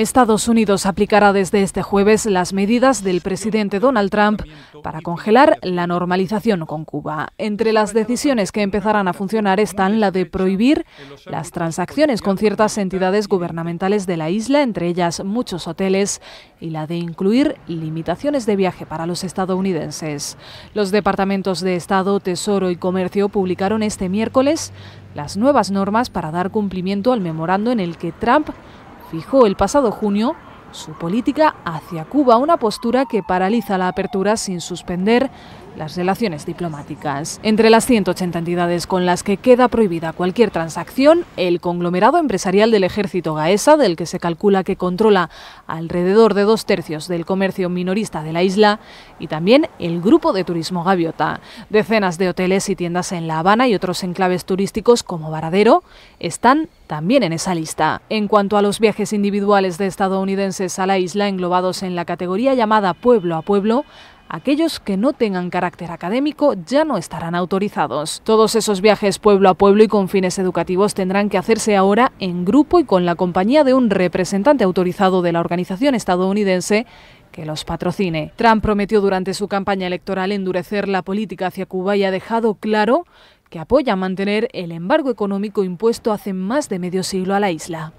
Estados Unidos aplicará desde este jueves las medidas del presidente Donald Trump para congelar la normalización con Cuba. Entre las decisiones que empezarán a funcionar están la de prohibir las transacciones con ciertas entidades gubernamentales de la isla, entre ellas muchos hoteles, y la de incluir limitaciones de viaje para los estadounidenses. Los departamentos de Estado, Tesoro y Comercio publicaron este miércoles las nuevas normas para dar cumplimiento al memorando en el que Trump fijó el pasado junio su política hacia Cuba, una postura que paraliza la apertura sin suspender las relaciones diplomáticas. Entre las 180 entidades con las que queda prohibida cualquier transacción, el conglomerado empresarial del ejército Gaesa, del que se calcula que controla alrededor de dos tercios del comercio minorista de la isla, y también el grupo de turismo Gaviota. Decenas de hoteles y tiendas en La Habana y otros enclaves turísticos como Varadero están también en esa lista. En cuanto a los viajes individuales de estadounidenses a la isla englobados en la categoría llamada pueblo a pueblo, aquellos que no tengan carácter académico ya no estarán autorizados. Todos esos viajes pueblo a pueblo y con fines educativos tendrán que hacerse ahora en grupo y con la compañía de un representante autorizado de la organización estadounidense que los patrocine. Trump prometió durante su campaña electoral endurecer la política hacia Cuba y ha dejado claro que apoya mantener el embargo económico impuesto hace más de medio siglo a la isla.